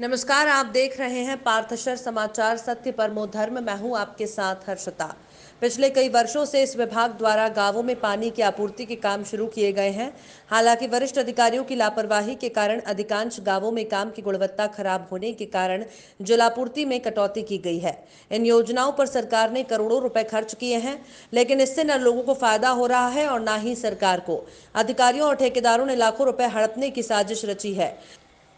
नमस्कार आप देख रहे हैं पार्थशर समाचार सत्य परमो धर्म मैं हूं आपके साथ हर्षता पिछले कई वर्षों से इस विभाग द्वारा गांवों में पानी की आपूर्ति के काम शुरू किए गए हैं हालांकि वरिष्ठ अधिकारियों की लापरवाही के कारण अधिकांश गांवों में काम की गुणवत्ता खराब होने के कारण जलापूर्ति में कटौती की गई है इन योजनाओं पर सरकार ने करोड़ों रुपए खर्च किए हैं लेकिन इससे न लोगों को फायदा हो रहा है और न ही सरकार को अधिकारियों और ठेकेदारों ने लाखों रुपए हड़पने की साजिश रची है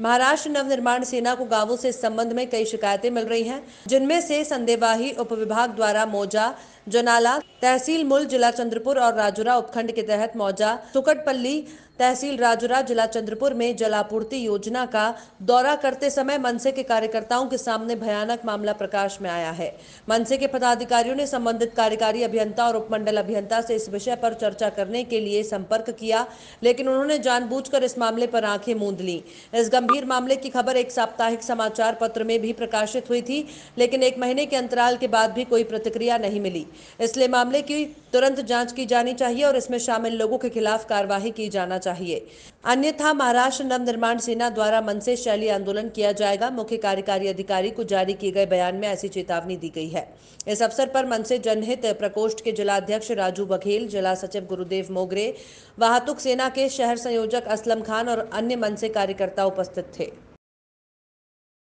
महाराष्ट्र नवनिर्माण सेना को गांवों से इस संबंध में कई शिकायतें मिल रही हैं जिनमें से संदेवाही उप विभाग द्वारा मौजा जनाला तहसील मूल जिला चंद्रपुर और राजुरा उपखंड के तहत मौजा सुकटपल्ली तहसील राजुरा जिला चंद्रपुर में जलापूर्ति योजना का दौरा करते समय मनसे के कार्यकर्ताओं के सामने भयानक मामला प्रकाश में आया है मनसे के पदाधिकारियों ने संबंधित कार्यकारी अभियंता और उपमंडल अभियंता से इस विषय पर चर्चा करने के लिए संपर्क किया लेकिन उन्होंने जानबूझकर इस मामले पर आंखें मूंद ली इस गंभीर मामले की खबर एक साप्ताहिक समाचार पत्र में भी प्रकाशित हुई थी लेकिन एक महीने के अंतराल के बाद भी कोई प्रतिक्रिया नहीं मिली इसलिए मामले की तुरंत जांच की जानी चाहिए और इसमें शामिल लोगों के खिलाफ कार्यवाही की जाना चाहिए अन्यथा महाराष्ट्र नवनिर्माण सेना द्वारा मन से शैली आंदोलन किया जाएगा मुख्य कार्यकारी अधिकारी को जारी किए गए बयान में ऐसी चेतावनी दी गई है इस अवसर पर से जनहित प्रकोष्ठ के जिलाध्यक्ष राजू बघेल जिला सचिव गुरुदेव मोगरे वाहतुक सेना के शहर संयोजक असलम खान और अन्य मनसे कार्यकर्ता उपस्थित the tape.